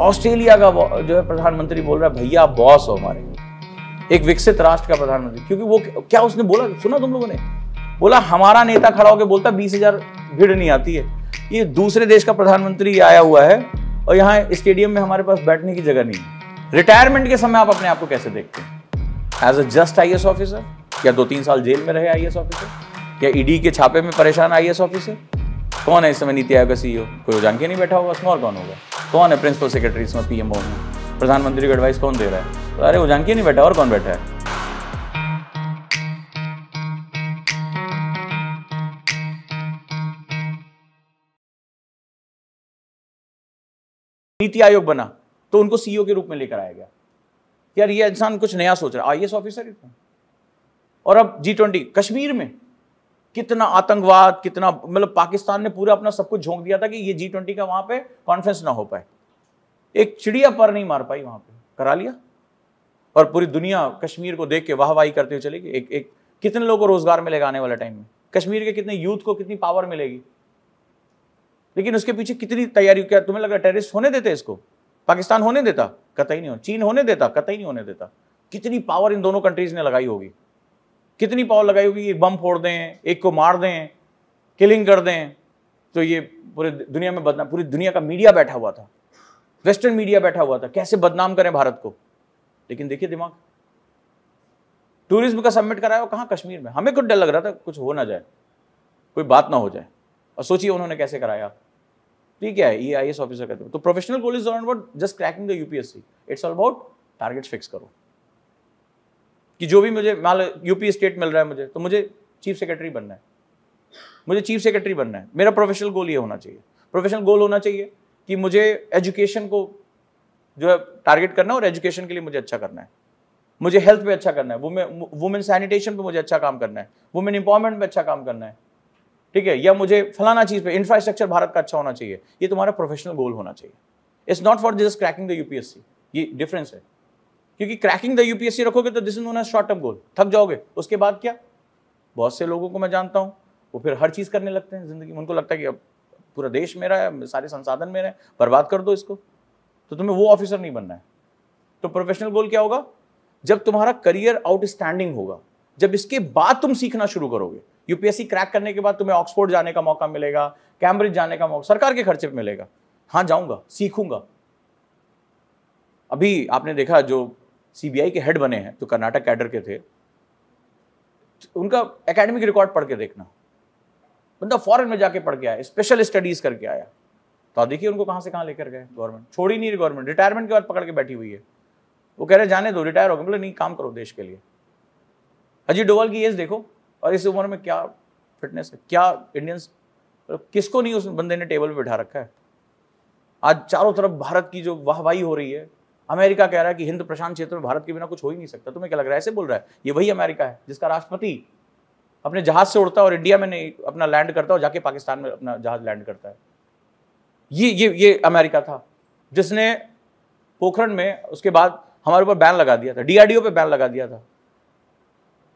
Australia का जो है प्रधानमंत्री बोल रहा है भैया बॉस हो हमारे एक विकसित राष्ट्र का प्रधानमंत्री क्योंकि वो क्या उसने बोला सुना तुम लोगों ने बोला हमारा नेता खड़ा होकर बोलता बीस हजार भीड़ नहीं आती है ये दूसरे देश का प्रधानमंत्री आया हुआ है और यहाँ स्टेडियम में हमारे पास बैठने की जगह नहीं है रिटायरमेंट के समय आप अपने आप को कैसे देखते हैं as a just I officer क्या दो तीन साल जेल में रहे आई ऑफिसर क्या ईडी के छापे में परेशान आई ऑफिसर कौन है इस समय नीति आयोग का सीईओ e कोई जान के नहीं बैठा होगा और कौन होगा कौन है प्रिंसिपल सेक्रेटरी इसमें पी में प्रधानमंत्री को एडवाइस कौन दे रहा है तो अरे वो जानकी नहीं बैठा और कौन बैठा है नीति आयोग बना तो उनको सीईओ e के रूप में लेकर आया गया यार ये इंसान कुछ नया सोच रहा है आईएएस ऑफिसर और अब जी ट्वेंटी कश्मीर में कितना आतंकवाद कितना मतलब पाकिस्तान ने पूरा अपना सब कुछ झोंक दिया था कि ये जी ट्वेंटी का वहां पे कॉन्फ्रेंस ना हो पाए एक चिड़िया पर नहीं मार पाई वहां पे करा लिया और पूरी दुनिया कश्मीर को देख के वाहवाही करते हुए चलेगी एक एक कितने लोगों को रोजगार मिलेगा आने वाले टाइम में कश्मीर के कितने यूथ को कितनी पावर मिलेगी लेकिन उसके पीछे कितनी तैयारी क्या तुम्हें लग रहा टेररिस्ट होने देते इसको पाकिस्तान होने देता कतई नहीं हो चीन होने देता कतई नहीं होने देता कितनी पावर इन दोनों कंट्रीज ने लगाई होगी कितनी पावर लगाई होगी एक बम फोड़ दें एक को मार दें किलिंग कर दें तो ये पूरे दुनिया में बदनाम पूरी दुनिया का मीडिया बैठा हुआ था वेस्टर्न मीडिया बैठा हुआ था कैसे बदनाम करें भारत को लेकिन देखिए दिमाग टूरिज्म का सबमिट कराया कहाँ कश्मीर में हमें कुछ डर लग रहा था कुछ हो ना जाए कोई बात ना हो जाए और सोचिए उन्होंने कैसे कराया ठीक तो है ये आई ऑफिसर कहते हो तो professional police just cracking the UPSC it's all about targets fix करो कि जो भी मुझे मान लो यूपी स्टेट मिल रहा है मुझे तो मुझे चीफ सेक्रेटरी बनना है मुझे चीफ सेक्रेटरी बनना है मेरा प्रोफेशनल गोल ये होना चाहिए प्रोफेशनल गोल होना चाहिए कि मुझे एजुकेशन को जो है टारगेट करना है और एजुकेशन के लिए मुझे अच्छा करना है मुझे हेल्थ पे अच्छा करना है वुमेन सैनिटेशन पे मुझे अच्छा काम करना है वुमेन इंपावरमेंट पे अच्छा काम करना है ठीक है या मुझे फलाना चीज़ पे इंफ्रास्ट्रक्चर भारत का अच्छा होना चाहिए ये तुम्हारा प्रोफेशनल गोल होना चाहिए it's not for this cracking the UPSC ये डिफरेंस है क्योंकि क्रैकिंग द यूपीएससी रखोगे तो this is known as short term goal थक जाओगे उसके बाद क्या बहुत से लोगों को मैं जानता हूँ वो फिर हर चीज़ करने लगते हैं ज़िंदगी में उनको लगता है कि अब पूरा देश मेरा है सारे संसाधन मेरे हैं बर्बाद कर दो इसको तो तुम्हें वो ऑफिसर नहीं बनना है तो प्रोफेशनल गोल क्या होगा जब तुम्हारा करियर आउटस्टैंडिंग होगा जब इसके बाद तुम सीखना शुरू करोगे यूपीएससी क्रैक करने के बाद तुम्हें ऑक्सफोर्ड जाने का मौका मिलेगा कैम्ब्रिज जाने का मौका सरकार के खर्चे पर मिलेगा हाँ जाऊंगा सीखूंगा अभी आपने देखा जो सीबीआई के हेड बने हैं जो कर्नाटक कैडर के थे उनका एकेडमिक रिकॉर्ड पढ़ के देखना बंदा फॉरेन में जाके पढ़ के आया स्पेशल स्टडीज करके आया तो आप देखिए उनको कहाँ से कहाँ लेकर गए गवर्नमेंट छोड़ी नहीं रही गवर्नमेंट रिटायरमेंट के बाद पकड़ के बैठी हुई है वो कह रहे जाने दो रिटायर हो गए बोले नहीं काम करो देश के लिए अजीत डोवाल की एज देखो और इस उम्र में क्या फिटनेस है क्या इंडियंस किसको नहीं उस बंदे ने टेबल पर बैठा रखा है आज चारों तरफ भारत की जो वाहवाही हो रही है अमेरिका कह रहा है कि हिंद प्रशांत क्षेत्र में भारत के बिना कुछ हो ही नहीं सकता तुम्हें क्या लग रहा है ऐसे बोल रहा है ये वही अमेरिका है जिसका राष्ट्रपति अपने जहाज से उड़ता है और इंडिया में नहीं अपना लैंड करता और जाके पाकिस्तान में अपना जहाज लैंड करता है ये ये ये अमेरिका था जिसने पोखरण में उसके बाद हमारे ऊपर बैन लगा दिया था डीआरडीओ पे बैन लगा दिया था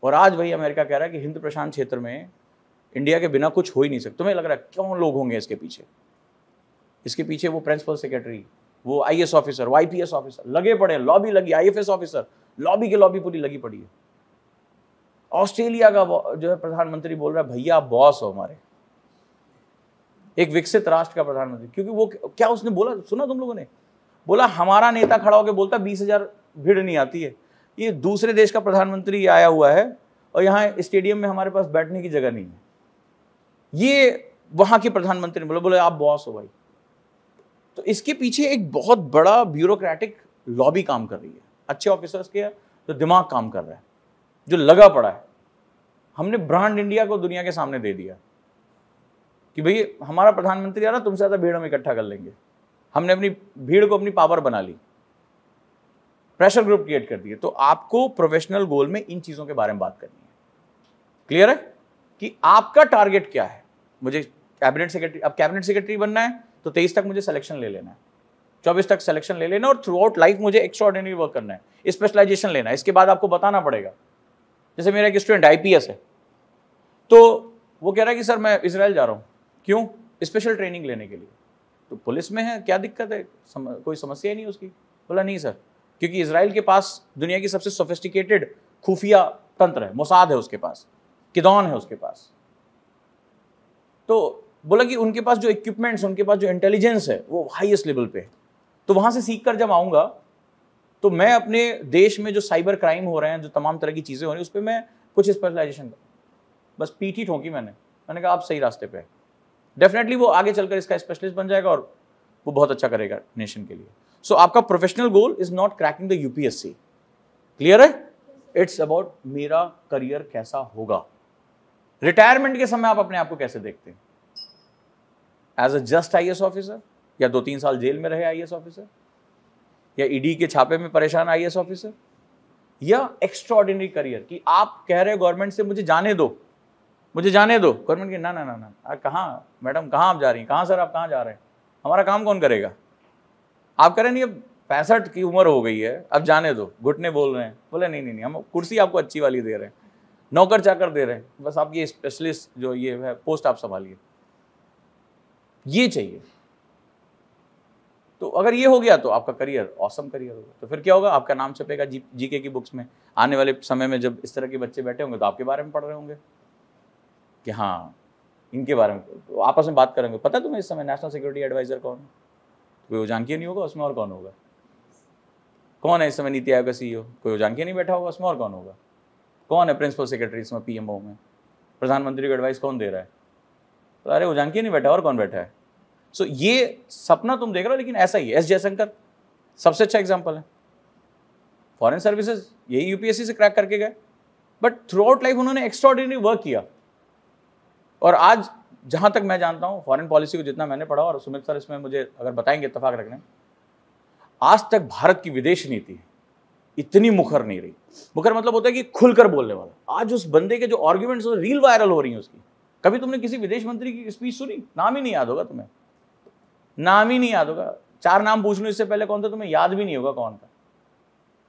और आज वही अमेरिका कह रहा है कि हिंद प्रशांत क्षेत्र में इंडिया के बिना कुछ हो ही नहीं सकता तुम्हें लग रहा है क्यों लोग होंगे इसके पीछे इसके पीछे वो प्रिंसिपल सेक्रेटरी वो आई ऑफिसर वो ऑफिसर लगे पड़े हैं लॉबी लगी आई ऑफिसर लॉबी की लॉबी पूरी लगी पड़ी है ऑस्ट्रेलिया का जो है प्रधानमंत्री बोल रहा है भैया बॉस हो हमारे एक विकसित राष्ट्र का प्रधानमंत्री क्योंकि वो क्या उसने बोला सुना तुम लोगों ने बोला हमारा नेता खड़ा होकर बोलता बीस हजार भीड़ नहीं आती है ये दूसरे देश का प्रधानमंत्री आया हुआ है और यहाँ स्टेडियम में हमारे पास बैठने की जगह नहीं है ये वहां के प्रधानमंत्री ने बोला बोले आप बॉस हो भाई तो इसके पीछे एक बहुत बड़ा ब्यूरोक्रेटिक लॉबी काम कर रही है अच्छे ऑफिसर्स के जो दिमाग काम कर रहा है जो लगा पड़ा है हमने ब्रांड इंडिया को दुनिया के सामने दे दिया कि भाई हमारा प्रधानमंत्री आ रहा तुमसे ज़्यादा भीड़ में इकट्ठा कर लेंगे हमने अपनी भीड़ को अपनी पावर बना ली प्रेशर ग्रुप क्रिएट कर दिए तो आपको प्रोफेशनल गोल में इन चीज़ों के बारे में बात करनी है क्लियर है कि आपका टारगेट क्या है मुझे कैबिनेट सेक्रेटरी अब कैबिनेट सेक्रेटरी बनना है तो तेईस तक मुझे सिलेक्शन ले लेना है चौबीस तक सिलेक्शन ले लेना और थ्रू आउट लाइफ मुझे एक्स्ट्रॉर्डिनरी वर्क करना है स्पेशलाइजेशन लेना है इसके बाद आपको बताना पड़ेगा जैसे मेरा एक स्टूडेंट आई है तो वो कह रहा है कि सर मैं इसराइल जा रहा हूँ क्यों स्पेशल ट्रेनिंग लेने के लिए तो पुलिस में है क्या दिक्कत है सम, कोई समस्या ही नहीं उसकी बोला नहीं सर क्योंकि इसराइल के पास दुनिया की सबसे सोफिस्टिकेटेड खुफिया तंत्र है मोसाद है उसके पास किदौन है उसके पास तो बोला कि उनके पास जो इक्विपमेंट्स उनके पास जो इंटेलिजेंस है वो हाईएस्ट लेवल पे है तो वहां से सीख कर जब आऊँगा तो मैं अपने देश में जो साइबर क्राइम हो रहे हैं जो तमाम तरह की चीज़ें हो रही हैं उस पर मैं कुछ स्पेशलाइजेशन करूँ बस पीठी ठोंकी मैंने मैंने कहा आप सही रास्ते पे डेफिनेटली वो आगे चलकर इसका स्पेशलिस्ट बन जाएगा और वो बहुत अच्छा करेगा नेशन के लिए सो so, आपका professional goal is not cracking the UPSC clear है इट्स अबाउट मेरा करियर कैसा होगा रिटायरमेंट के समय आप अपने आप को कैसे देखते हैं as a just I officer या दो तीन साल जेल में रहे आई ऑफिसर या ईडी e के छापे में परेशान आई ऑफिसर या एक्स्ट्रॉर्डिनरी करियर कि आप कह रहे हो गवर्नमेंट से मुझे जाने दो मुझे जाने दो गवर्नमेंट की ना ना ना ना कहाँ मैडम कहाँ आप जा रही हैं कहाँ सर आप कहाँ जा रहे हैं हमारा काम कौन करेगा आप कह रहे नहीं अब पैंसठ की उम्र हो गई है अब जाने दो घुटने बोल रहे हैं बोले नहीं नहीं नहीं हम कुर्सी आपको अच्छी वाली दे रहे हैं नौकर चाकर दे रहे हैं बस आप ये स्पेशलिस्ट जो ये है पोस्ट आप संभालिए ये चाहिए तो अगर ये हो गया तो आपका करियर औसम करियर होगा तो फिर क्या होगा आपका नाम छपेगा जी जीके की बुक्स में आने वाले समय में जब इस तरह के बच्चे बैठे होंगे तो आपके बारे में पढ़ रहे होंगे कि हाँ इनके बारे में तो आपस में बात करेंगे पता है तुम्हें इस समय नेशनल सिक्योरिटी एडवाइजर कौन है कोई जानकी नहीं होगा उसमें और कौन होगा कौन है इस समय नीति आयोग का सीईओ कोई जानकी नहीं बैठा होगा उसमें और कौन होगा कौन है प्रिंसिपल सेक्रेटरी इसमें पीएमओ में प्रधानमंत्री को एडवाइस कौन दे रहा है तो अरे जानकी नहीं बैठा और कौन बैठा है सो so, ये सपना तुम देख रहे हो लेकिन ऐसा ही एस जयशंकर सबसे अच्छा एग्जाम्पल है फॉरेन सर्विसेज यही यूपीएससी से क्रैक करके गए बट थ्रू आउट लाइफ उन्होंने एक्स्ट्रॉर्डिनरी वर्क किया और आज जहाँ तक मैं जानता हूँ फॉरेन पॉलिसी को जितना मैंने पढ़ा और सुमित सर इसमें मुझे अगर बताएंगे इतफाक रखने आज तक भारत की विदेश नीति इतनी मुखर नहीं रही मुखर मतलब होता है कि खुलकर बोलने वाला आज उस बंदे के जो आर्ग्यूमेंट्स रील वायरल हो रही हैं उसकी कभी तुमने किसी विदेश मंत्री की स्पीच सुनी नाम ही नहीं याद होगा तुम्हें नाम ही नहीं याद होगा चार नाम पूछ लो इससे पहले कौन था तुम्हें याद भी नहीं होगा कौन था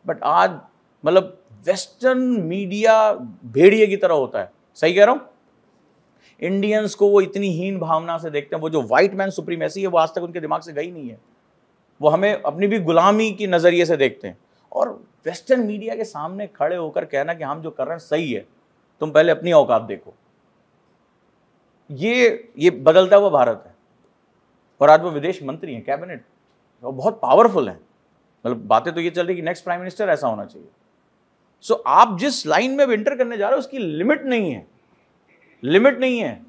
बट आज मतलब वेस्टर्न मीडिया भेड़िए की तरह होता है सही कह रहा हूं इंडियंस को वो इतनी हीन भावना से देखते हैं वो जो व्हाइट मैन सुप्रीम है वो आज तक उनके दिमाग से गई नहीं है वो हमें अपनी भी गुलामी के नज़रिए से देखते हैं और वेस्टर्न मीडिया के सामने खड़े होकर कहना कि हम जो कर रहे हैं सही है तुम पहले अपनी औकात देखो ये ये बदलता हुआ भारत है और आज वो विदेश मंत्री हैं कैबिनेट और बहुत पावरफुल हैं मतलब बातें तो ये चल रही कि नेक्स्ट प्राइम मिनिस्टर ऐसा होना चाहिए सो so, आप जिस लाइन में विंटर करने जा रहे हो उसकी लिमिट नहीं है लिमिट नहीं है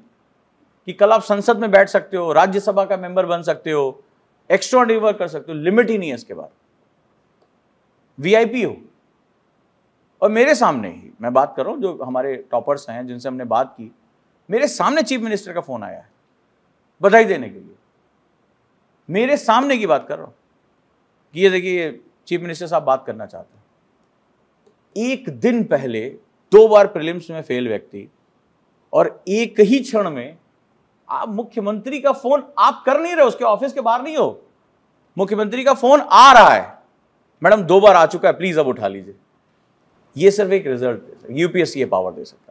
कि कल आप संसद में बैठ सकते हो राज्यसभा का मेंबर बन सकते हो एक्स्ट्रा वर्क कर सकते हो लिमिट ही नहीं है इसके बाद वीआईपी हो और मेरे सामने ही मैं बात कर रहा हूँ जो हमारे टॉपर्स हैं जिनसे हमने बात की मेरे सामने चीफ मिनिस्टर का फ़ोन आया है बधाई देने के लिए मेरे सामने की बात कर रहा हूं कि ये देखिए चीफ मिनिस्टर साहब बात करना चाहते हैं एक दिन पहले दो बार प्रिलिम्स में फेल व्यक्ति और एक ही क्षण में आप मुख्यमंत्री का फोन आप कर नहीं रहे उसके ऑफिस के बाहर नहीं हो मुख्यमंत्री का फोन आ रहा है मैडम दो बार आ चुका है प्लीज अब उठा लीजिए ये सिर्फ एक रिजल्ट यूपीएससी ये पावर दे सकता है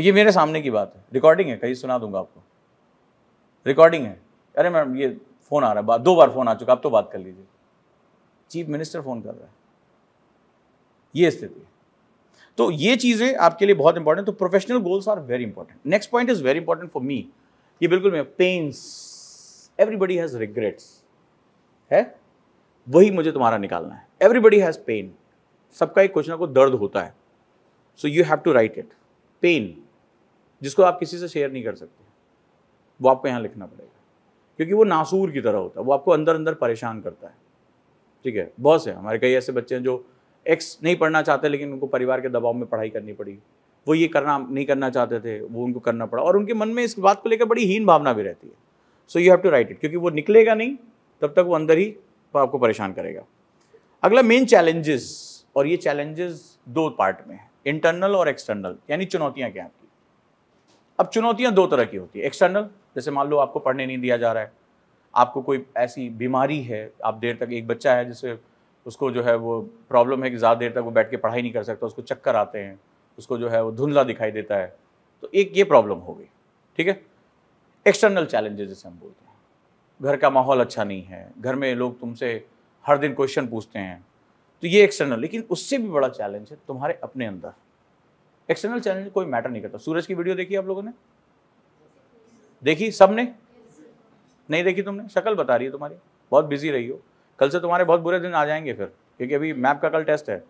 ये मेरे सामने की बात है रिकॉर्डिंग है कहीं सुना दूंगा आपको रिकॉर्डिंग है अरे मैम ये फ़ोन आ रहा है दो बार फ़ोन आ चुका आप तो बात कर लीजिए चीफ मिनिस्टर फ़ोन कर रहा है ये स्थिति है तो ये चीज़ें आपके लिए बहुत इंपॉर्टेंट तो professional goals are very important next point is very important for me ये बिल्कुल मैं पेन्स एवरीबडी हैज़ रिग्रेट्स है वही मुझे तुम्हारा निकालना है एवरीबडी हैज़ पेन सबका एक कुछ ना कुछ दर्द होता है so you have to write it pain जिसको आप किसी से शेयर नहीं कर सकते वो आपको यहाँ लिखना पड़ेगा क्योंकि वो नासूर की तरह होता है वो आपको अंदर अंदर परेशान करता है ठीक है बहुत से हमारे कई ऐसे बच्चे हैं जो एक्स नहीं पढ़ना चाहते लेकिन उनको परिवार के दबाव में पढ़ाई करनी पड़ी वो ये करना नहीं करना चाहते थे वो उनको करना पड़ा और उनके मन में इस बात को लेकर बड़ी हीन भावना भी रहती है so you have to write it क्योंकि वो निकलेगा नहीं तब तक वो अंदर ही आपको परेशान करेगा अगला मेन चैलेंजेस और ये चैलेंजेस दो पार्ट में है इंटरनल और एक्सटर्नल यानी चुनौतियाँ क्या हैं अब चुनौतियां दो तरह की होती है एक्सटर्नल जैसे मान लो आपको पढ़ने नहीं दिया जा रहा है आपको कोई ऐसी बीमारी है आप देर तक एक बच्चा है जिसे उसको जो है वो प्रॉब्लम है कि ज़्यादा देर तक वो बैठ के पढ़ाई नहीं कर सकता उसको चक्कर आते हैं उसको जो है वो धुंधला दिखाई देता है तो एक ये प्रॉब्लम हो गई ठीक है एक्सटर्नल चैलेंजेस जैसे हम बोलते हैं घर का माहौल अच्छा नहीं है घर में लोग तुमसे हर दिन क्वेश्चन पूछते हैं तो ये एक्सटर्नल लेकिन उससे भी बड़ा चैलेंज है तुम्हारे अपने अंदर एक्सटर्नल चैलेंज कोई मैटर नहीं करता सूरज की वीडियो देखी आप लोगों ने देखी सबने नहीं देखी तुमने शक्ल बता रही है तुम्हारी बहुत बिजी रही हो कल से तुम्हारे बहुत बुरे दिन आ जाएंगे फिर क्योंकि अभी मैप का कल टेस्ट है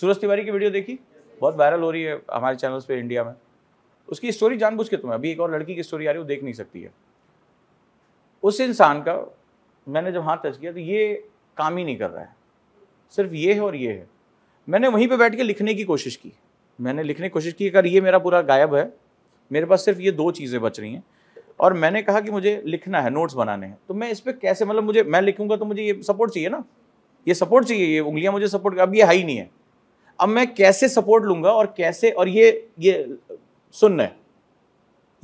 सूरज तिवारी की वीडियो देखी बहुत वायरल हो रही है हमारे चैनल्स पे इंडिया में उसकी स्टोरी जानबूझ के तुम्हें अभी एक और लड़की की स्टोरी आ रही है वो देख नहीं सकती है उस इंसान का मैंने जब हाथ टच किया तो ये काम ही नहीं कर रहा है सिर्फ ये है और ये है मैंने वहीं पर बैठ के लिखने की कोशिश की मैंने लिखने की कोशिश की अगर ये मेरा पूरा गायब है मेरे पास सिर्फ ये दो चीज़ें बच रही हैं और मैंने कहा कि मुझे लिखना है नोट्स बनाने हैं तो मैं इस पर कैसे मतलब मुझे मैं लिखूंगा तो मुझे ये सपोर्ट चाहिए ना ये सपोर्ट चाहिए ये उंगलियां मुझे सपोर्ट अब ये हाई नहीं है अब मैं कैसे सपोर्ट लूंगा और कैसे और ये ये सुन है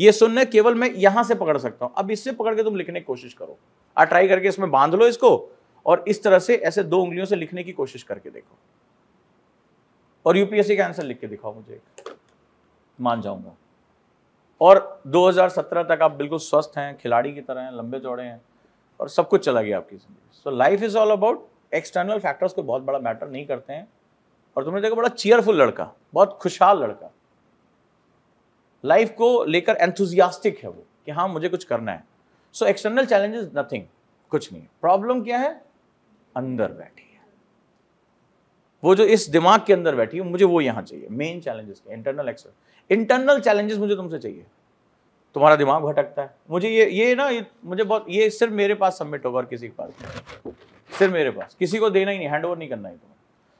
ये सुन है केवल मैं यहां से पकड़ सकता हूं अब इससे पकड़ के तुम लिखने की कोशिश करो आ ट्राई करके इसमें बांध लो इसको और इस तरह से ऐसे दो उंगलियों से लिखने की कोशिश करके देखो और यूपीएससी का आंसर लिख के दिखाओ मुझे मान जाऊंगा और 2017 तक आप बिल्कुल स्वस्थ हैं खिलाड़ी की तरह हैं लंबे चौड़े हैं और सब कुछ चला गया आपकी जिंदगी so life is all about external factors को बहुत बड़ा मैटर नहीं करते हैं और तुमने देखा बड़ा चेयरफुल लड़का बहुत खुशहाल लड़का लाइफ को लेकर एंथुजियास्टिक है वो कि हाँ मुझे कुछ करना है so external challenge is nothing कुछ नहीं प्रॉब्लम क्या है अंदर बैठी वो जो इस दिमाग के अंदर बैठी है मुझे वो यहाँ चाहिए main challenges internal ex internal challenges मुझे तुमसे चाहिए तुम्हारा दिमाग भटकता है मुझे ये ये ना ये, मुझे बहुत ये सिर्फ मेरे पास सबमिट होगा और किसी के पास सिर्फ मेरे पास किसी को देना ही नहीं हैंड ओवर नहीं करना है तुम्हें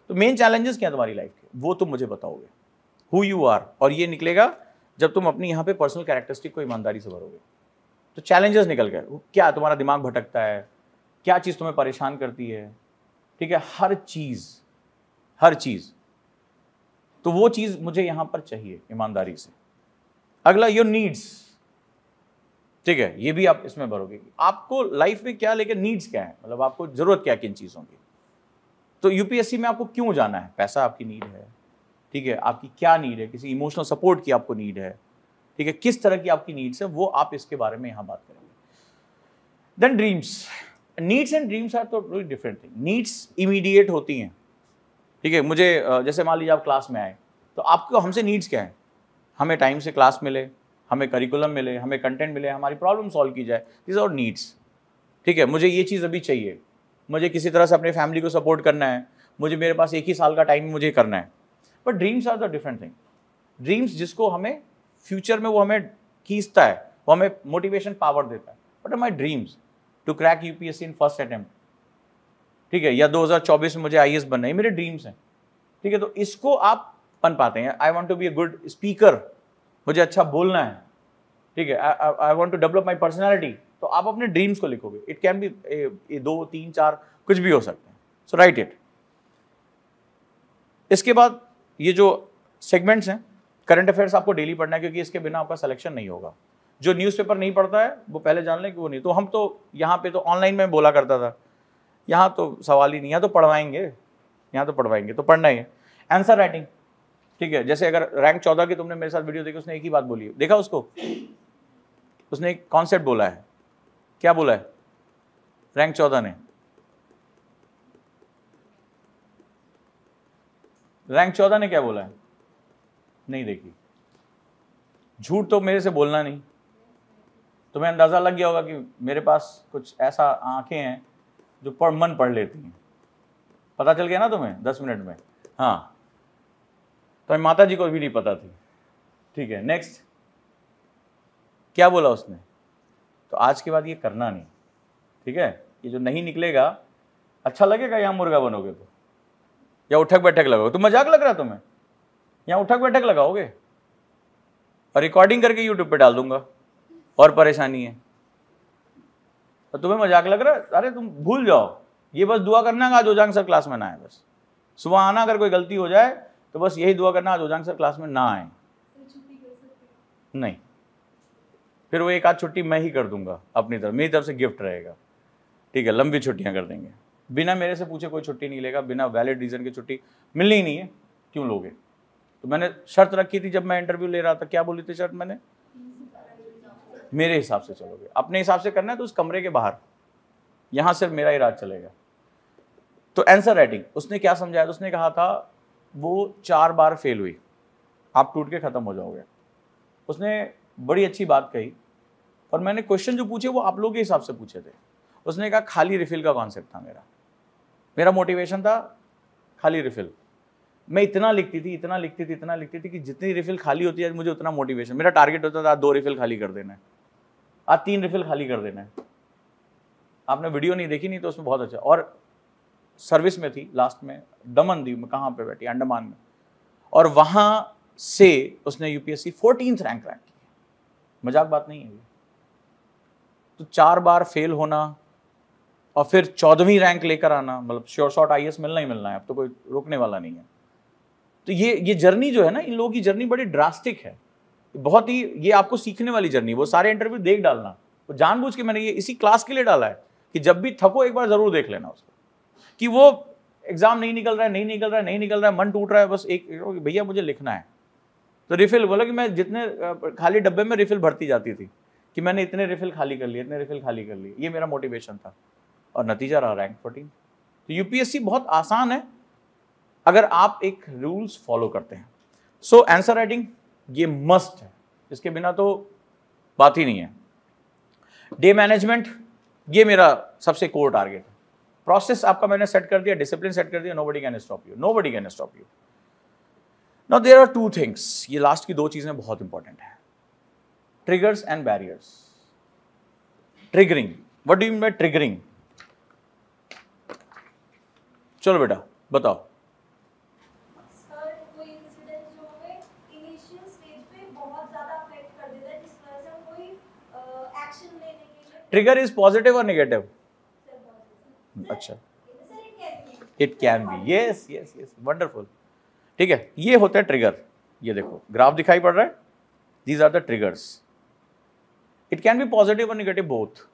तो मेन चैलेंजेस क्या है तुम्हारी लाइफ के वो तुम मुझे बताओगे हु यू आर और ये निकलेगा जब तुम अपनी यहाँ पे पर्सनल कैरेक्टरिस्टिक को ईमानदारी से भरोगे तो चैलेंजेस निकल गए क्या तुम्हारा दिमाग भटकता है क्या चीज़ तुम्हें परेशान करती है ठीक है हर चीज़ हर चीज़ तो वो चीज़ मुझे यहां पर चाहिए ईमानदारी से अगला योर नीड्स ठीक है ये भी आप इसमें भरोगे आपको लाइफ में क्या लेकर मतलब नीड्स क्या है मतलब आपको ज़रूरत क्या किन चीज़ों की तो यूपीएससी में आपको क्यों जाना है पैसा आपकी नीड है ठीक है आपकी क्या नीड है किसी इमोशनल सपोर्ट की आपको नीड है ठीक है किस तरह की आपकी नीड्स है वो आप इसके बारे में यहाँ बात करेंगे then dreams needs and dreams are two different thing needs immediate होती हैं ठीक है मुझे जैसे मान लीजिए आप क्लास में आए तो आपको हमसे नीड्स क्या है हमें टाइम से क्लास मिले हमें करिकुलम मिले हमें कंटेंट मिले हमारी प्रॉब्लम सॉल्व की जाए दिस आर नीड्स ठीक है मुझे ये चीज़ अभी चाहिए मुझे किसी तरह से अपने फैमिली को सपोर्ट करना है मुझे मेरे पास एक ही साल का टाइम मुझे करना है but dreams are the different thing dreams जिसको हमें फ्यूचर में वो हमें खींचता है वो हमें मोटिवेशन पावर देता है but my dreams to crack C in first attempt ठीक है या 2024 में मुझे आई बनना है मेरे ड्रीम्स हैं ठीक है तो इसको आप बन पाते हैं I want to be a good speaker मुझे अच्छा बोलना है ठीक है I want to develop my personality तो आप अपने ड्रीम्स को लिखोगे इट कैन बी दो तीन चार कुछ भी हो सकते हैं सो राइट इट इसके बाद ये जो सेगमेंट्स हैं करंट अफेयर्स आपको डेली पढ़ना है क्योंकि इसके बिना आपका सिलेक्शन नहीं होगा जो न्यूज़पेपर नहीं पढ़ता है वो पहले जान लें कि वो नहीं तो हम तो यहाँ पे तो ऑनलाइन में बोला करता था यहाँ तो सवाल ही नहीं यहाँ तो पढ़वाएंगे यहाँ तो पढ़वाएंगे तो पढ़ना ही है आंसर राइटिंग ठीक है जैसे अगर रैंक चौदह की तुमने मेरे साथ वीडियो देखी उसने एक ही बात बोली है देखा उसको उसने एक कॉन्सेप्ट बोला है क्या बोला है रैंक चौदह ने रैंक चौदह ने क्या बोला है नहीं देखी झूठ तो मेरे से बोलना नहीं तुम्हें अंदाज़ा लग गया होगा कि मेरे पास कुछ ऐसा आंखें हैं जो पढ़ मन पढ़ लेती हैं पता चल गया ना तुम्हें दस मिनट में हाँ तो माता जी को भी नहीं पता थी ठीक है नेक्स्ट क्या बोला उसने तो आज के बाद ये करना नहीं ठीक है ये जो नहीं निकलेगा अच्छा लगेगा यहाँ मुर्गा बनोगे तो या उठक बैठक लगाओगे तो मजाक लग रहा तुम्हें यहाँ उठक बैठक लगाओगे और रिकॉर्डिंग करके यूट्यूब पे डाल दूंगा और परेशानी है तो तुम्हें मजाक लग रहा है अरे तुम भूल जाओ ये बस दुआ करना आज ओजांग सर क्लास में ना आए बस सुबह आना अगर कोई गलती हो जाए तो बस यही दुआ करना आज ओजांग सर क्लास में ना आए नहीं फिर वो एक आध छुट्टी मैं ही कर दूंगा अपनी तरफ मेरी तरफ से गिफ्ट रहेगा ठीक है लंबी छुट्टियां कर देंगे बिना मेरे से पूछे कोई छुट्टी नहीं लेगा बिना वैलिड रीज़न की छुट्टी मिलनी ही नहीं है क्यों लोगे तो मैंने शर्त रखी थी जब मैं इंटरव्यू ले रहा था क्या बोली थी शर्त मैंने मेरे हिसाब से चलोगे अपने हिसाब से करना है तो उस कमरे के बाहर यहां सिर्फ मेरा ही राज चलेगा तो आंसर राइटिंग उसने क्या समझाया तो उसने कहा था वो चार बार फेल हुई आप टूट के ख़त्म हो जाओगे उसने बड़ी अच्छी बात कही और मैंने क्वेश्चन जो पूछे वो आप लोगों के हिसाब से पूछे थे उसने कहा खाली रिफिल का कॉन्सेप्ट था मेरा मेरा मोटिवेशन था खाली रिफिल मैं इतना लिखती थी इतना लिखती थी इतना लिखती थी कि जितनी रिफिल खाली होती है मुझे उतना मोटिवेशन मेरा टारगेट होता था दो रिफिल खाली कर देना है आज तीन रिफिल खाली कर देना है आपने वीडियो नहीं देखी नहीं तो उसमें बहुत अच्छा और सर्विस में थी लास्ट में दमन दीव में कहाँ पर बैठी अंडमान में और वहाँ से उसने यूपीएससी फोर्टीन रैंक रैंक की मजाक बात नहीं है तो चार बार फेल होना और फिर चौदहवीं रैंक लेकर आना मतलब श्योर शॉट आई मिलना ही मिलना है अब तो कोई रोकने वाला नहीं है तो ये ये जर्नी जो है ना इन लोगों की जर्नी बड़ी ड्रास्टिक है बहुत ही ये आपको सीखने वाली जर्नी वो सारे इंटरव्यू देख डालना तो जानबूझ के मैंने ये इसी क्लास के लिए डाला है कि जब भी थको एक बार ज़रूर देख लेना उसको कि वो एग्ज़ाम नहीं निकल रहा है नहीं निकल रहा है नहीं निकल रहा है मन टूट रहा है बस एक भैया मुझे लिखना है तो रिफिल बोला कि मैं जितने खाली डब्बे में रिफिल भरती जाती थी कि मैंने इतने रिफिल खाली कर लिए इतने रिफिल खाली कर लिए ये मेरा मोटिवेशन था और नतीजा रहा रैंक फोर्टीन तो यूपीएससी बहुत आसान है अगर आप एक रूल्स फॉलो करते हैं सो आंसर राइटिंग ये मस्ट है इसके बिना तो बात ही नहीं है डे मैनेजमेंट ये मेरा सबसे कोर टारगेट है प्रोसेस आपका मैंने सेट कर दिया डिसिप्लिन सेट कर दिया nobody can stop you nobody can stop you now there are two things ये लास्ट की दो चीज़ें बहुत इंपॉर्टेंट है triggers and barriers triggering what do mean by triggering चलो बेटा बताओ ट्रिगर इज पॉजिटिव और निगेटिव अच्छा it can be yes yes yes wonderful ठीक है ये होता है ट्रिगर ये देखो ग्राफ दिखाई पड़ रहा है these are the triggers it can be positive और निगेटिव बोथ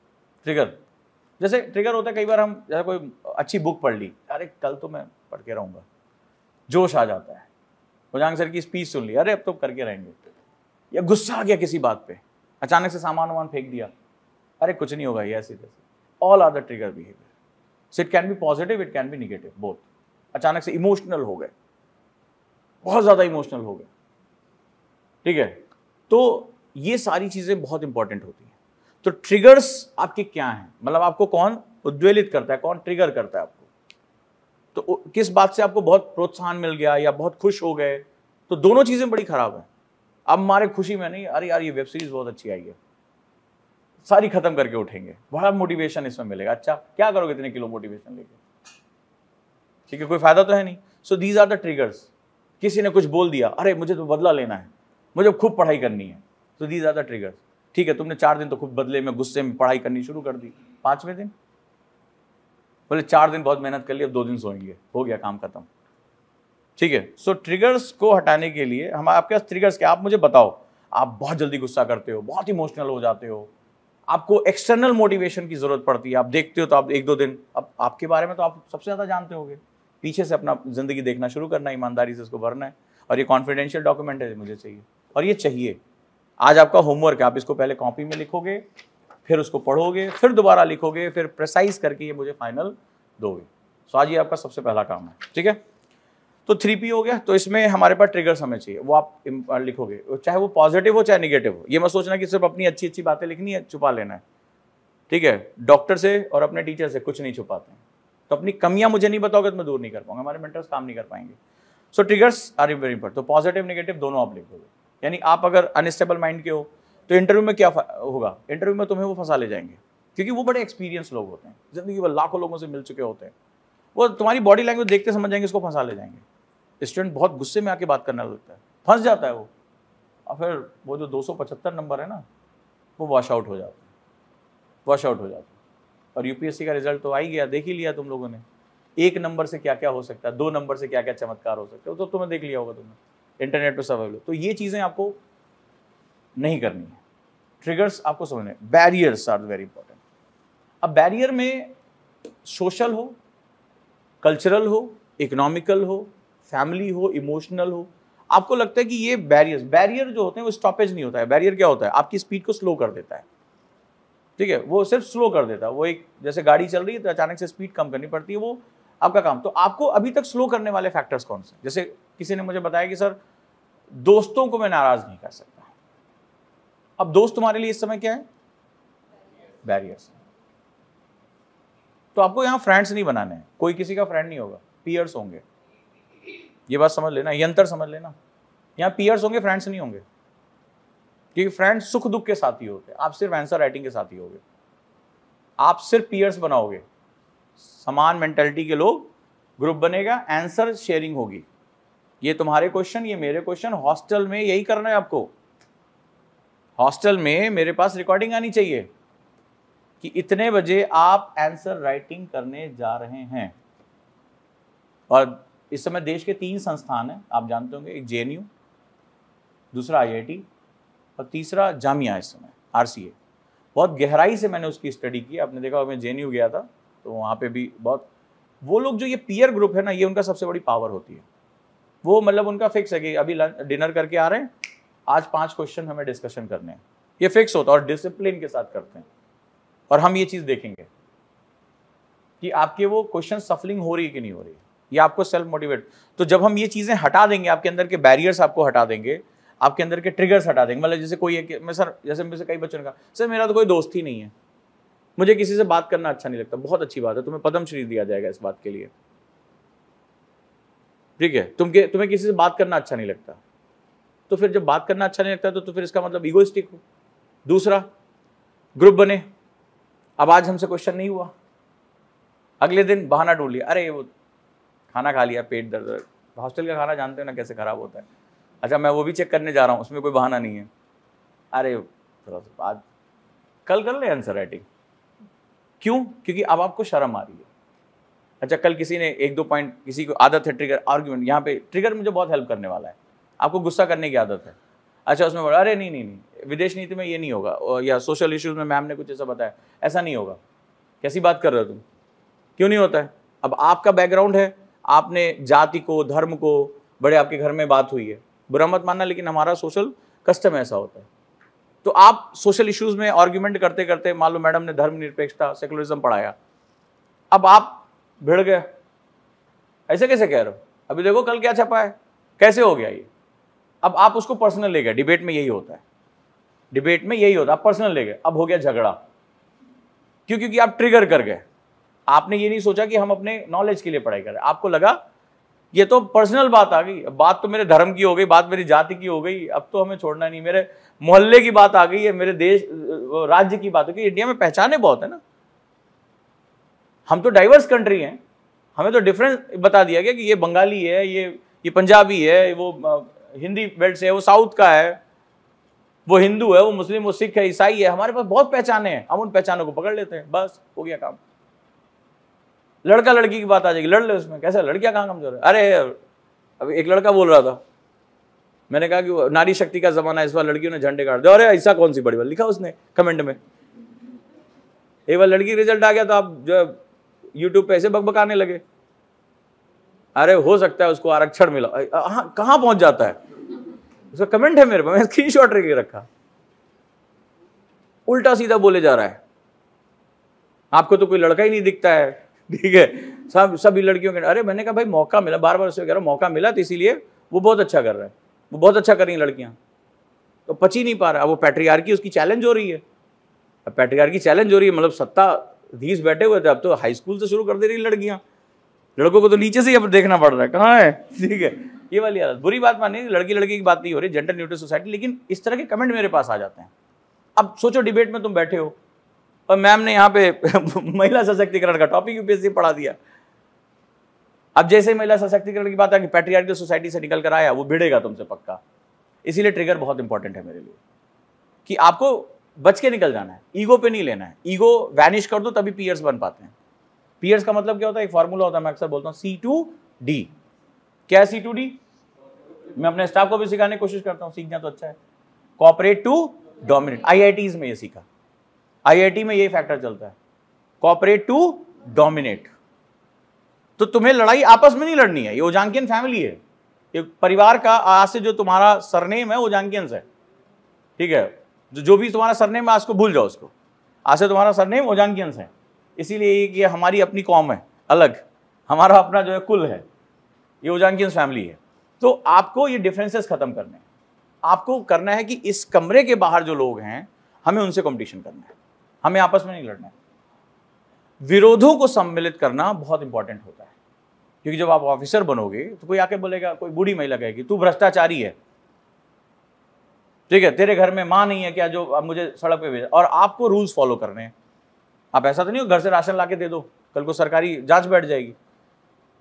ट्रिगर जैसे ट्रिगर होता है कई बार हम जैसे कोई अच्छी बुक पढ़ ली अरे कल तो मैं पढ़ के रहूंगा जोश आ जाता है भुजांग सर की स्पीच सुन ली अरे अब तो करके रहेंगे या गुस्सा आ गया किसी बात पे अचानक से सामान वामान फेंक दिया अरे कुछ नहीं होगा ये ऐसे all are the trigger behaviour so it can be positive it can be negative both अचानक से इमोशनल हो गए बहुत ज़्यादा इमोशनल हो गए ठीक है तो ये सारी चीज़ें बहुत इंपॉर्टेंट होती हैं तो ट्रिगर्स आपके क्या हैं मतलब आपको कौन उद्वेलित करता है कौन ट्रिगर करता है आपको तो किस बात से आपको बहुत प्रोत्साहन मिल गया या बहुत खुश हो गए तो दोनों चीज़ें बड़ी खराब हैं अब हमारे खुशी में नहीं अरे यार ये वेब सीरीज़ बहुत अच्छी आई है सारी खत्म करके उठेंगे बड़ा मोटिवेशन इसमें मिलेगा अच्छा क्या करोगे इतने किलो मोटिवेशन लेके ठीक है कोई फायदा तो है नहीं so these are the triggers किसी ने कुछ बोल दिया अरे मुझे तो बदला लेना है मुझे खूब पढ़ाई करनी है so these are the triggers ठीक है तुमने चार दिन तो खूब बदले में गुस्से में पढ़ाई करनी शुरू कर दी पाँचवें दिन बोले चार दिन बहुत मेहनत कर ली अब दो दिन सोएंगे हो गया काम खत्म ठीक है सो ट्रिगर्स को हटाने के लिए हम आपके पास ट्रिगर्स क्या आप मुझे बताओ आप बहुत जल्दी गुस्सा करते हो बहुत इमोशनल हो जाते हो आपको एक्सटर्नल मोटिवेशन की ज़रूरत पड़ती है आप देखते हो तो आप एक दो दिन अब आपके बारे में तो आप सबसे ज़्यादा जानते हो पीछे से अपना ज़िंदगी देखना शुरू करना ईमानदारी से इसको भरना है और ये कॉन्फिडेंशियल डॉक्यूमेंट है मुझे चाहिए और ये चाहिए आज आपका होमवर्क है आप इसको पहले कॉपी में लिखोगे फिर उसको पढ़ोगे फिर दोबारा लिखोगे फिर प्रेसाइज करके ये मुझे फाइनल दोगे सो आज ये आपका सबसे पहला काम है ठीक है तो थ्री पी हो गया तो इसमें हमारे पास ट्रिगर्स हमें चाहिए वो आप लिखोगे चाहे वो पॉजिटिव हो चाहे निगेटिव हो ये मत सोचना कि सिर्फ अपनी अच्छी अच्छी बातें लिखनी है छुपा लेना है ठीक है डॉक्टर से और अपने टीचर से कुछ नहीं छुपाते हैं तो अपनी कमियां मुझे नहीं बताओगे तो मैं दूर नहीं कर पाऊंगा हमारे मेंटर्स काम नहीं कर पाएंगे so triggers are very important तो पॉजिटिव निगेटिव दोनों आप लिखोगे यानी आप अगर अनस्टेबल माइंड के हो तो इंटरव्यू में क्या होगा इंटरव्यू में तुम्हें वो फंसा ले जाएंगे क्योंकि वो बड़े एक्सपीरियंस लोग होते हैं जिंदगी भर लाखों लोगों से मिल चुके होते हैं वो तुम्हारी बॉडी लैंग्वेज देखते समझ जाएंगे इसको फंसा ले जाएंगे स्टूडेंट बहुत गुस्से में आके बात करने लगता है फंस जाता है वो और फिर वो जो 275 नंबर है ना वो वॉश आउट हो जाता है वॉश आउट हो जाता है और यूपीएससी का रिजल्ट तो आ ही गया देख ही लिया तुम लोगों ने एक नंबर से क्या क्या हो सकता है दो नंबर से क्या क्या चमत्कार हो है वो तो तुम्हें देख लिया होगा तुमने इंटरनेट पर तो सब अवेलेबल तो ये चीज़ें आपको नहीं करनी है ट्रिगर्स आपको समझने बैरियर्स आर वेरी इंपॉर्टेंट अब बैरियर में सोशल हो कल्चरल हो इकोनॉमिकल हो फैमिली हो इमोशनल हो आपको लगता है कि ये बैरियर्स बैरियर जो होते हैं वो स्टॉपेज नहीं होता है बैरियर क्या होता है आपकी स्पीड को स्लो कर देता है ठीक है वो सिर्फ स्लो कर देता है वो एक जैसे गाड़ी चल रही है तो अचानक से स्पीड कम करनी पड़ती है वो आपका काम तो आपको अभी तक स्लो करने वाले फैक्टर्स कौन से जैसे किसी ने मुझे बताया कि सर दोस्तों को मैं नाराज नहीं कर सकता अब दोस्त तुम्हारे लिए इस समय क्या है बैरियर्स तो आपको यहाँ फ्रेंड्स नहीं बनाने हैं कोई किसी का फ्रेंड नहीं होगा पीयर्स होंगे ये बात समझ लेना ये अंतर समझ लेना यहाँ पीयर्स होंगे फ्रेंड्स नहीं होंगे क्योंकि फ्रेंड्स सुख दुख के साथ ही होते हैं आप सिर्फ आंसर राइटिंग के साथ ही होंगे आप सिर्फ पीयर्स बनाओगे समान मेंटेलिटी के लोग ग्रुप बनेगा आंसर शेयरिंग होगी ये तुम्हारे क्वेश्चन ये मेरे क्वेश्चन हॉस्टल में यही करना है आपको हॉस्टल में मेरे पास रिकॉर्डिंग आनी चाहिए कि इतने बजे आप आंसर राइटिंग करने जा रहे हैं और इस समय देश के तीन संस्थान हैं आप जानते होंगे एक जे दूसरा आई और तीसरा जामिया इस समय आर बहुत गहराई से मैंने उसकी स्टडी की आपने देखा मैं जे गया था तो वहाँ पे भी बहुत वो लोग जो ये पीयर ग्रुप है ना ये उनका सबसे बड़ी पावर होती है वो मतलब उनका फिक्स है कि अभी डिनर करके आ रहे हैं आज पांच क्वेश्चन हमें डिस्कशन करने हैं ये फिक्स होता है और डिसिप्लिन के साथ करते हैं और हम ये चीज़ देखेंगे कि आपके वो क्वेश्चन सफलिंग हो रही है कि नहीं हो रही है या आपको सेल्फ मोटिवेट तो जब हम ये चीज़ें हटा देंगे आपके अंदर के बैरियर्स आपको हटा देंगे आपके अंदर के ट्रिगर्स हटा देंगे मतलब जैसे कोई मैं सर जैसे मुझसे कई बच्चों ने कहा सर मेरा तो कोई दोस्त ही नहीं है मुझे किसी से बात करना अच्छा नहीं लगता बहुत अच्छी बात है तुम्हें पद्मश्री दिया जाएगा इस बात के लिए ठीक है तुम के तुम्हें किसी से बात करना अच्छा नहीं लगता तो फिर जब बात करना अच्छा नहीं लगता तो, तो फिर इसका मतलब ईगोइस्टिक हो दूसरा ग्रुप बने अब आज हमसे क्वेश्चन नहीं हुआ अगले दिन बहाना ढूंढ लिया अरे वो खाना खा लिया पेट दर्द हॉस्टल का खाना जानते हो ना कैसे ख़राब होता है अच्छा मैं वो भी चेक करने जा रहा हूँ उसमें कोई बहाना नहीं है अरे थोड़ा सा बात कल कर ले आंसर राइटिंग क्यों क्योंकि अब आपको शर्म आ रही है अच्छा कल किसी ने एक दो पॉइंट किसी को आदत है ट्रिगर आर्ग्यूमेंट यहाँ पे ट्रिगर मुझे बहुत हेल्प करने वाला है आपको गुस्सा करने की आदत है अच्छा उसमें बोला अरे नहीं नहीं नहीं विदेश नीति में ये नहीं होगा या सोशल इश्यूज में मैम ने कुछ ऐसा बताया ऐसा नहीं होगा कैसी बात कर रहे हो तुम क्यों नहीं होता है अब आपका बैकग्राउंड है आपने जाति को धर्म को बड़े आपके घर में बात हुई है बुरा मत मानना लेकिन हमारा सोशल कस्टम ऐसा होता है तो आप सोशल इश्यूज में आर्ग्यूमेंट करते करते मान लो मैडम ने धर्म निरपेक्षता सेकुलरिज्म पढ़ाया अब आप भिड़ गए ऐसे कैसे कह रहे हो अभी देखो कल क्या छपा है कैसे हो गया ये अब आप उसको पर्सनल ले गए डिबेट में यही होता है डिबेट में यही होता है पर्सनल ले गए अब हो गया झगड़ा क्यों क्योंकि आप ट्रिगर कर गए आपने ये नहीं सोचा कि हम अपने नॉलेज के लिए पढ़ाई कर रहे आपको लगा ये तो पर्सनल बात आ गई बात तो मेरे धर्म की हो गई बात मेरी जाति की हो गई अब तो हमें छोड़ना नहीं मेरे मोहल्ले की बात आ गई है मेरे देश राज्य की बात हो इंडिया में पहचाने बहुत है ना हम तो डाइवर्स कंट्री हैं हमें तो डिफरेंस बता दिया गया कि ये बंगाली है ये ये पंजाबी है वो हिंदी बेल्ट से है वो साउथ का है वो हिंदू है वो मुस्लिम वो सिख है ईसाई है हमारे पास बहुत पहचाने हैं हम उन पहचानों को पकड़ लेते हैं बस हो गया काम लड़का लड़की की बात आ जाएगी लड़ ले उसमें कैसे लड़किया कहाँ कमजोर है अरे अब एक लड़का बोल रहा था मैंने कहा कि नारी शक्ति का जमाना है इस बार लड़कियों ने झंडे काट दिया अरे ऐसा कौन सी बड़ी बात लिखा उसने कमेंट में एक बार लड़की रिजल्ट आ गया तो आप जो है यूट्यूब पे ऐसे बकबकाने लगे अरे हो सकता है उसको आरक्षण मिला हाँ, कहाँ पहुंच जाता है उसका कमेंट है मेरे पास मैं स्क्रीन शॉट रखा उल्टा सीधा बोले जा रहा है आपको तो कोई लड़का ही नहीं दिखता है ठीक है सब सभी लड़कियों के अरे मैंने कहा भाई मौका मिला बार बार उससे कह रहा हूँ मौका मिला तो इसीलिए वो बहुत अच्छा कर रहा है वो बहुत अच्छा कर रही हैं लड़कियाँ तो पची नहीं पा रहा वो पैट्रियार की उसकी चैलेंज हो रही है अब पैट्रियार की चैलेंज हो रही है मतलब सत्ता धीस बैठे हुए थे अब तो हाई स्कूल से शुरू कर दे रही लड़कियाँ लड़कों को तो नीचे से ही अब देखना पड़ रहा है कहाँ है ठीक है ये वाली आदत बुरी बात मानी लड़की लड़की की बात नहीं हो रही जेंडर न्यूट्रल सोसाइटी लेकिन इस तरह के कमेंट मेरे पास आ जाते हैं अब सोचो डिबेट में तुम बैठे हो और मैम ने यहाँ पे महिला सशक्तिकरण का टॉपिक यूपीएससी पढ़ा दिया अब जैसे महिला सशक्तिकरण की बात है कि पैट्रियार्क तो सोसाइटी से निकल कर आया वो भिड़ेगा तुमसे पक्का इसीलिए ट्रिगर बहुत इंपॉर्टेंट है मेरे लिए कि आपको बच के निकल जाना है ईगो पे नहीं लेना है ईगो वैनिश कर दो तभी पीयर्स बन पाते हैं पीयर्स का मतलब क्या होता है एक फॉर्मूला होता है मैं अक्सर बोलता हूँ सी टू डी क्या है सी टू डी मैं अपने स्टाफ को भी सिखाने की कोशिश करता हूँ सीखना तो अच्छा है कॉपरेट टू डोमिनेट आई में ये सीखा आईआईटी में यही फैक्टर चलता है कॉपरेट टू डोमिनेट तो तुम्हें लड़ाई आपस में नहीं लड़नी है ये ओजांकियन फैमिली है ये परिवार का आज से जो तुम्हारा सरनेम है ओजांकियन है ठीक है जो जो भी तुम्हारा सरनेम है आज को भूल जाओ उसको आज से तुम्हारा सरनेम ओजांकियन है इसीलिए ये हमारी अपनी कॉम है अलग हमारा अपना जो है कुल है ये ओजांकियन फैमिली है तो आपको ये डिफरेंसेस खत्म करने हैं आपको करना है कि इस कमरे के बाहर जो लोग हैं हमें उनसे कंपटीशन करना है हमें आपस में नहीं लड़ना विरोधों को सम्मिलित करना बहुत इंपॉर्टेंट होता है क्योंकि जब आप ऑफिसर बनोगे तो कोई आके बोलेगा कोई बूढ़ी महिला कहेगी तू भ्रष्टाचारी है ठीक है तेरे घर में माँ नहीं है क्या जो अब मुझे सड़क पे भेजा और आपको रूल्स फॉलो करने हैं आप ऐसा तो नहीं हो घर से राशन ला के दे दो कल को सरकारी जांच बैठ जाएगी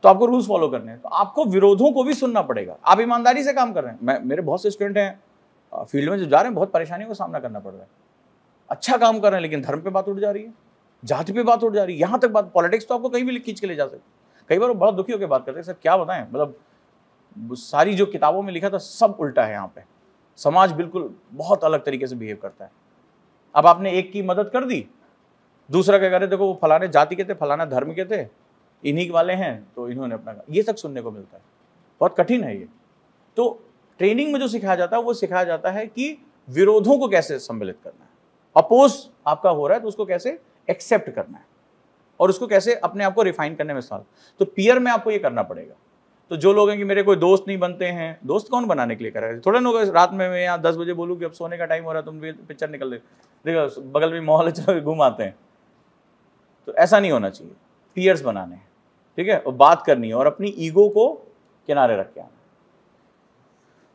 तो आपको रूल्स फॉलो करने हैं तो आपको विरोधों को भी सुनना पड़ेगा आप ईमानदारी से काम कर रहे हैं मैं मेरे बहुत से स्टूडेंट हैं फील्ड में जो जा रहे हैं बहुत परेशानियों का सामना करना पड़ रहा है अच्छा काम कर रहे हैं लेकिन धर्म पे बात उठ जा रही है जाति पे बात उठ जा रही है यहाँ तक बात पॉलिटिक्स तो आपको कहीं भी खींच के ले जा सकते कई बार वो बड़ा दुखी होकर बात करते हैं सर क्या बताएं मतलब सारी जो किताबों में लिखा था सब उल्टा है यहाँ पे समाज बिल्कुल बहुत अलग तरीके से बिहेव करता है अब आपने एक की मदद कर दी दूसरा क्या कर रहे देखो वो फलाने जाति के थे फलाना धर्म के थे इन्हीं वाले हैं तो इन्होंने अपना ये सब सुनने को मिलता है बहुत कठिन है ये तो ट्रेनिंग में जो सिखाया जाता है वो सिखाया जाता है कि विरोधों को कैसे सम्मिलित करना अपोज आपका हो रहा है तो उसको कैसे एक्सेप्ट करना है और उसको कैसे अपने आप को रिफाइन करने में साल तो पियर में आपको ये करना पड़ेगा तो जो लोग हैं कि मेरे कोई दोस्त नहीं बनते हैं दोस्त कौन बनाने के लिए कर रहे हैं थोड़ा लोग रात में मैं यहाँ दस बजे बोलूँ कि अब सोने का टाइम हो रहा है तुम भी पिक्चर निकल दे देखो बगल में माहौल चलो अच्छा घूम आते हैं तो ऐसा नहीं होना चाहिए पियर्स बनाने हैं ठीक है और बात करनी है और अपनी ईगो को किनारे रख के आना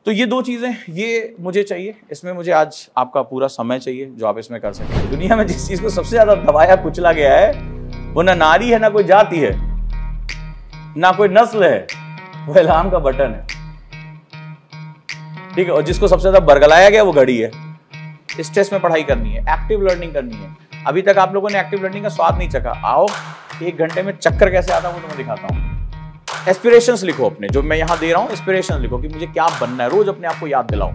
तो ये दो चीज़ें ये मुझे चाहिए इसमें मुझे आज आपका पूरा समय चाहिए जो आप इसमें कर सकें दुनिया में जिस चीज़ को सबसे ज़्यादा दबाया कुचला गया है वो ना नारी है ना कोई जाति है ना कोई नस्ल है वो इलाम का बटन है ठीक है और जिसको सबसे ज़्यादा बरगलाया गया वो घड़ी है स्ट्रेस में पढ़ाई करनी है एक्टिव लर्निंग करनी है अभी तक आप लोगों ने एक्टिव लर्निंग का स्वाद नहीं चखा आओ एक घंटे में चक्कर कैसे आता है वो तुम्हें तो दिखाता हूँ एस्पिरेशन लिखो अपने जो मैं यहाँ दे रहा हूँ एस्पिरेशन लिखो कि मुझे क्या बनना है रोज अपने आप को याद दिलाओ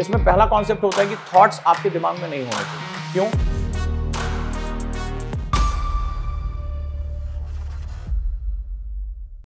इसमें पहला कॉन्सेप्ट होता है कि थॉट्स आपके दिमाग में नहीं होने चाहिए क्यों